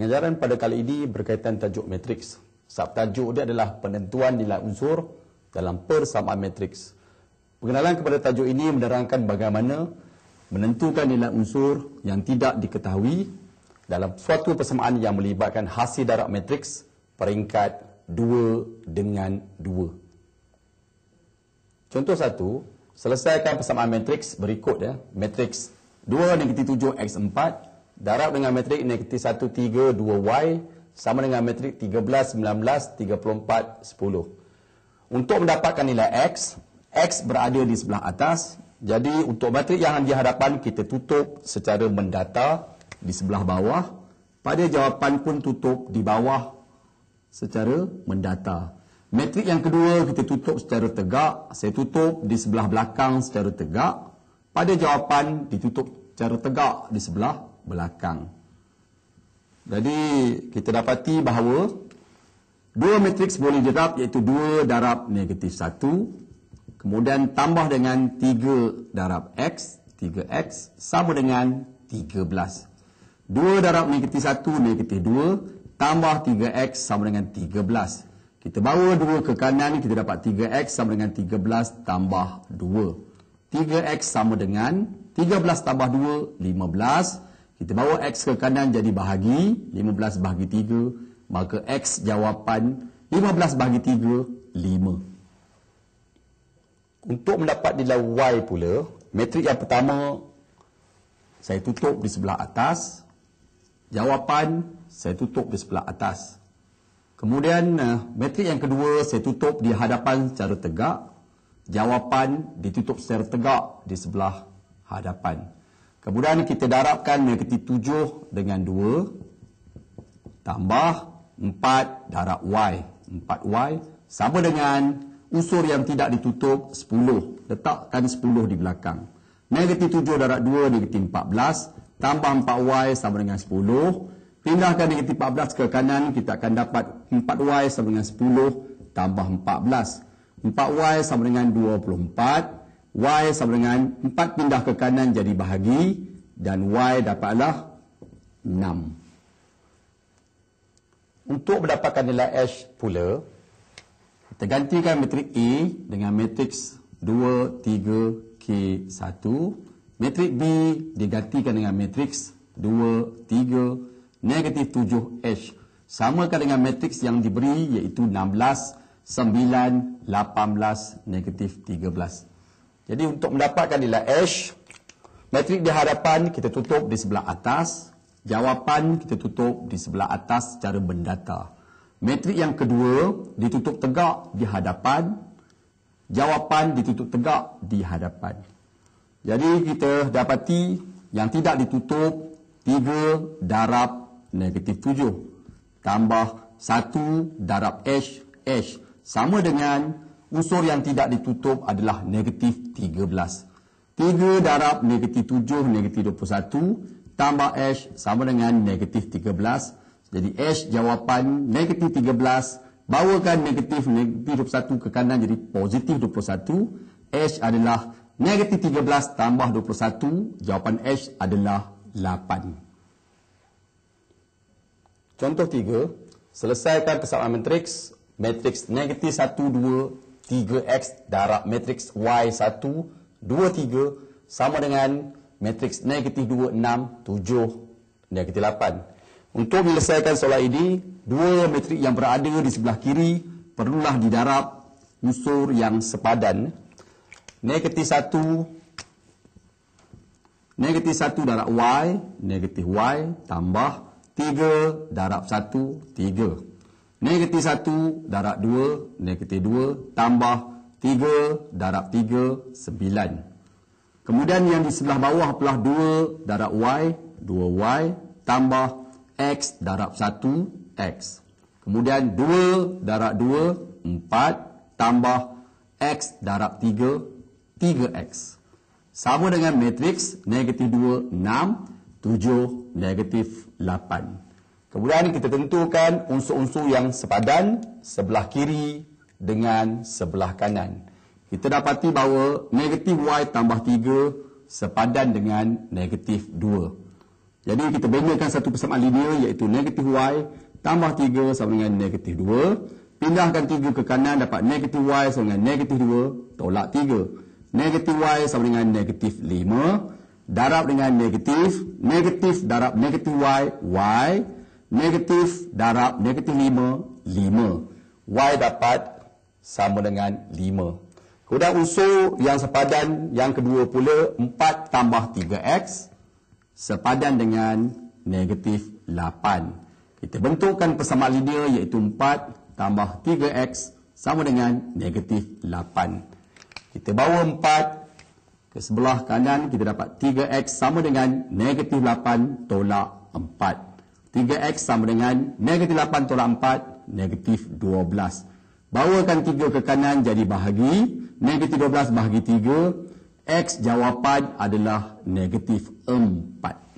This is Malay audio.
Pengajaran pada kali ini berkaitan tajuk matriks. Subtajuk dia adalah penentuan nilai unsur dalam persamaan matriks. Pengenalan kepada tajuk ini menerangkan bagaimana menentukan nilai unsur yang tidak diketahui dalam suatu persamaan yang melibatkan hasil darab matriks peringkat 2 dengan 2. Contoh satu, selesaikan persamaan matriks berikut ya. Matriks 2 negatif 7 X 4 Darab dengan matrik negatif 132Y sama dengan matrik 131934 Untuk mendapatkan nilai X, X berada di sebelah atas. Jadi untuk matrik yang di hadapan kita tutup secara mendata di sebelah bawah. Pada jawapan pun tutup di bawah secara mendata. Matrik yang kedua kita tutup secara tegak. Saya tutup di sebelah belakang secara tegak. Pada jawapan ditutup secara tegak di sebelah belakang. Jadi kita dapati bahawa dua matriks boleh jerap iaitu dua darab negatif satu kemudian tambah dengan tiga darab X, tiga X sama dengan tiga belas. Dua darab negatif satu, negatif dua tambah tiga X sama dengan tiga belas. Kita bawa dua ke kanan, kita dapat tiga X sama dengan tiga belas tambah dua. Tiga X sama dengan tiga belas tambah dua, lima belas. Kita bawa X ke kanan jadi bahagi 15 bahagi 3 Maka X jawapan 15 bahagi 3 5 Untuk mendapat nilai Y pula metrik yang pertama Saya tutup di sebelah atas Jawapan Saya tutup di sebelah atas Kemudian eh, metrik yang kedua Saya tutup di hadapan secara tegak Jawapan ditutup secara tegak Di sebelah hadapan Kemudian kita darabkan negatif tujuh dengan dua. Tambah empat darab Y. Empat Y sama dengan usur yang tidak ditutup sepuluh. Letakkan sepuluh di belakang. Negatif tujuh darab dua, negatif empat belas. Tambah empat Y sama dengan sepuluh. Pindahkan negatif empat belas ke kanan. Kita akan dapat empat Y sama dengan sepuluh. Tambah empat belas. Empat Y sama dengan dua puluh empat. Y sama dengan 4 pindah ke kanan jadi bahagi dan Y dapatlah 6. Untuk mendapatkan nilai H pula, kita gantikan matrik A e dengan matrix 2, 3, K, 1. Matrik B digantikan dengan matrix 2, 3, negatif 7, H. sama Samakan dengan matrix yang diberi iaitu 16, 9, 18, negatif 13. Jadi untuk mendapatkan nilai H, matrik di hadapan kita tutup di sebelah atas. Jawapan kita tutup di sebelah atas secara mendata. Matrik yang kedua ditutup tegak di hadapan. Jawapan ditutup tegak di hadapan. Jadi kita dapati yang tidak ditutup 3 darab negatif 7. Tambah 1 darab H, H sama dengan unsur yang tidak ditutup adalah negatif 13. 3 darab negatif 7, negatif 21 tambah H sama dengan negatif 13. Jadi H jawapan negatif 13 bawakan negatif negatif 21 ke kanan jadi positif 21. H adalah negatif 13 tambah 21. Jawapan H adalah 8. Contoh 3. Selesaikan persamaan matriks. Matriks negatif 1, 2, 3x darab matriks Y1, 2, 3 sama dengan matriks negatif 2, 6, 7, negatif 8. Untuk menyelesaikan soalan ini, dua matriks yang berada di sebelah kiri perlulah didarab unsur yang sepadan. Negatif 1, negatif 1 darab Y, negatif Y tambah 3 darab 1, 3. Negatif 1 darab 2, negatif 2 tambah 3 darab 3, 9. Kemudian yang di sebelah bawah pula 2 darab y, 2y tambah x darab 1, x. Kemudian 2 darab 2, 4 tambah x darab 3, 3x. Sama dengan matriks negatif 2, 6, 7, negatif 8. Kemudian kita tentukan unsur-unsur yang sepadan sebelah kiri dengan sebelah kanan. Kita dapati bahawa negatif Y tambah 3 sepadan dengan negatif 2. Jadi kita bendakan satu persamaan linear iaitu negatif Y tambah 3 sama dengan negatif 2. Pindahkan 3 ke kanan dapat negatif Y sama dengan negatif 2 tolak 3. Negatif Y sama dengan negatif 5 darab dengan negatif. Negatif darab negatif Y, Y negatif darab negatif 5, 5. Y dapat sama dengan 5. Kemudian unsur yang sepadan yang kedua pula, 4 tambah 3X sepadan dengan negatif 8. Kita bentukkan persamaan linear iaitu 4 tambah 3X sama dengan negatif 8. Kita bawa 4 ke sebelah kanan, kita dapat 3X sama dengan negatif 8 tolak 4. 3X sama dengan negatif 8 tolak 4, negatif 12. Bawakan 3 ke kanan jadi bahagi, negatif 12 bahagi 3, X jawapan adalah negatif 4.